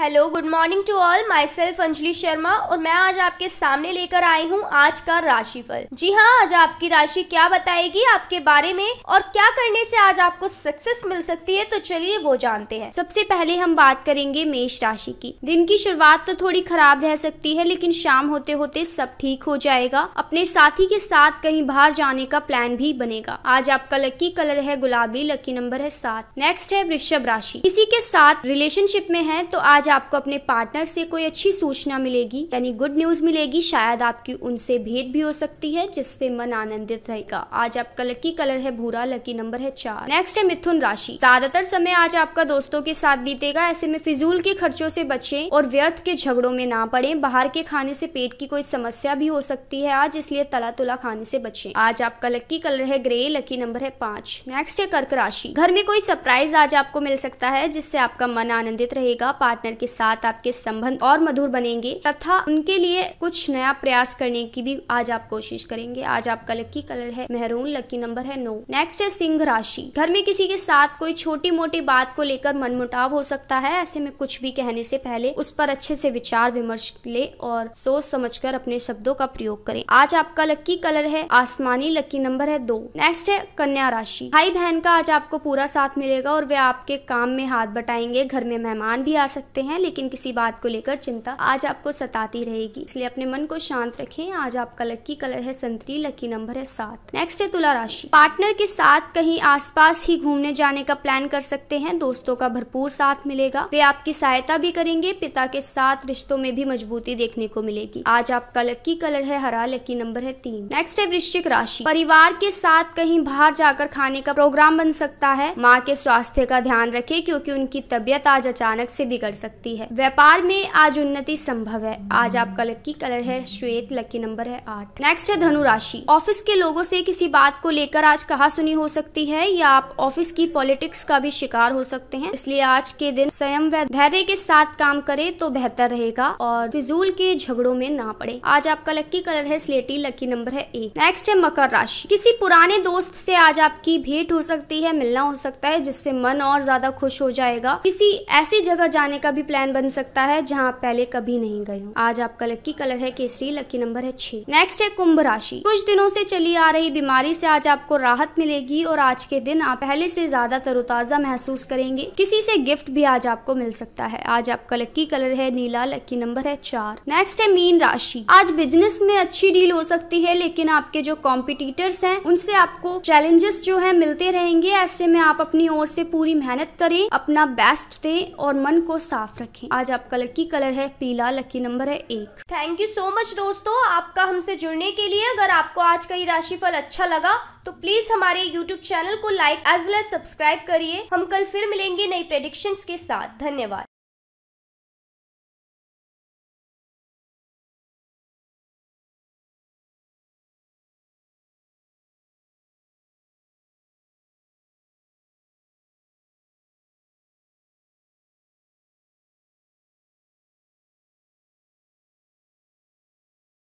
hello good morning to all myself Anjali Sharma और मैं आज आपके सामने लेकर आई हूँ आज का राशिफल जी हाँ आज आपकी राशि क्या बताएगी आपके बारे में और क्या करने से आज आपको सक्सेस मिल सकती है तो चलिए वो जानते हैं सबसे पहले हम बात करेंगे मेष राशि की दिन की शुरुआत तो थोड़ी खराब रह सकती है लेकिन शाम होते होते सब ठीक हो जाएगा अपने साथी के साथ कहीं बाहर जाने का प्लान भी बनेगा आज आपका लकी कलर है गुलाबी लकी नंबर है सात नेक्स्ट है वृषभ राशि किसी के साथ रिलेशनशिप में है तो आज आज आपको अपने पार्टनर से कोई अच्छी सूचना मिलेगी यानी गुड न्यूज मिलेगी शायद आपकी उनसे भेंट भी हो सकती है जिससे मन आनंदित रहेगा आज आपका लकी कलर है भूरा लकी नंबर है चार नेक्स्ट है मिथुन राशि ज्यादातर समय आज आपका दोस्तों के साथ बीतेगा ऐसे में फिजूल के खर्चों से बचे और व्यर्थ के झगड़ों में ना पड़े बाहर के खाने से पेट की कोई समस्या भी हो सकती है आज इसलिए तला तुला खाने से बचे आज आपका लकी कलर है ग्रे लकी नंबर है पांच नेक्स्ट है कर्क राशि घर में कोई सरप्राइज आज आपको मिल सकता है जिससे आपका मन आनंदित रहेगा पार्टनर के साथ आपके संबंध और मधुर बनेंगे तथा उनके लिए कुछ नया प्रयास करने की भी आज आप कोशिश करेंगे आज आपका लकी कलर है मेहरून लकी नंबर है नौ नेक्स्ट है सिंह राशि घर में किसी के साथ कोई छोटी मोटी बात को लेकर मनमुटाव हो सकता है ऐसे में कुछ भी कहने से पहले उस पर अच्छे से विचार विमर्श ले और सोच समझ कर अपने शब्दों का प्रयोग करें आज आपका लक्की कलर है आसमानी लक्की नंबर है दो नेक्स्ट है कन्या राशि भाई बहन का आज आपको पूरा साथ मिलेगा और वे आपके काम में हाथ बटाएंगे घर में मेहमान भी आ सकते हैं हैं लेकिन किसी बात को लेकर चिंता आज आपको सताती रहेगी इसलिए अपने मन को शांत रखें आज आपका लक्की कलर है संतरी लकी नंबर है सात नेक्स्ट है तुला राशि पार्टनर के साथ कहीं आसपास ही घूमने जाने का प्लान कर सकते हैं दोस्तों का भरपूर साथ मिलेगा वे आपकी सहायता भी करेंगे पिता के साथ रिश्तों में भी मजबूती देखने को मिलेगी आज आपका लक्की कलर है हरा लकी नंबर है तीन नेक्स्ट है वृश्चिक राशि परिवार के साथ कहीं बाहर जाकर खाने का प्रोग्राम बन सकता है माँ के स्वास्थ्य का ध्यान रखें क्योंकि उनकी तबियत आज अचानक से बिगड़ सकती सकती है व्यापार में आज उन्नति संभव है आज आपका लकी कलर है श्वेत लकी नंबर है आठ नेक्स्ट है धनु राशि ऑफिस के लोगों से किसी बात को लेकर आज कहा सुनी हो सकती है या आप ऑफिस की पॉलिटिक्स का भी शिकार हो सकते हैं इसलिए आज के दिन स्वयं व धैर्य के साथ काम करे तो बेहतर रहेगा और फिजूल के झगड़ों में ना पड़े आज आपका लकी कलर है स्लेटी लकी नंबर है एक नेक्स्ट है मकर राशि किसी पुराने दोस्त से आज आपकी भेंट हो सकती है मिलना हो सकता है जिससे मन और ज्यादा खुश हो जाएगा किसी ऐसी जगह जाने का भी प्लान बन सकता है जहाँ आप पहले कभी नहीं गए हो आज आपका लक्की कलर है केसरी लक्की नंबर है छह नेक्स्ट है कुंभ राशि कुछ दिनों से चली आ रही बीमारी से आज आपको राहत मिलेगी और आज के दिन आप पहले से ज्यादा तरोताजा महसूस करेंगे किसी से गिफ्ट भी आज आपको मिल सकता है आज आपका लक्की कलर है नीला लक्की नंबर है चार नेक्स्ट है मीन राशि आज बिजनेस में अच्छी डील हो सकती है लेकिन आपके जो कॉम्पिटिटर्स हैं उनसे आपको चैलेंजेस जो है मिलते रहेंगे ऐसे में आप अपनी ओर से पूरी मेहनत करें अपना बेस्ट दें और मन को साफ साफ रखें आज आपका लकी कलर है पीला लकी नंबर है एक थैंक यू सो मच दोस्तों आपका हमसे जुड़ने के लिए अगर आपको आज का ये राशिफल अच्छा लगा तो प्लीज हमारे यूट्यूब चैनल को like as well as subscribe करिए हम कल फिर मिलेंगे नई प्रेडिक्शन के साथ धन्यवाद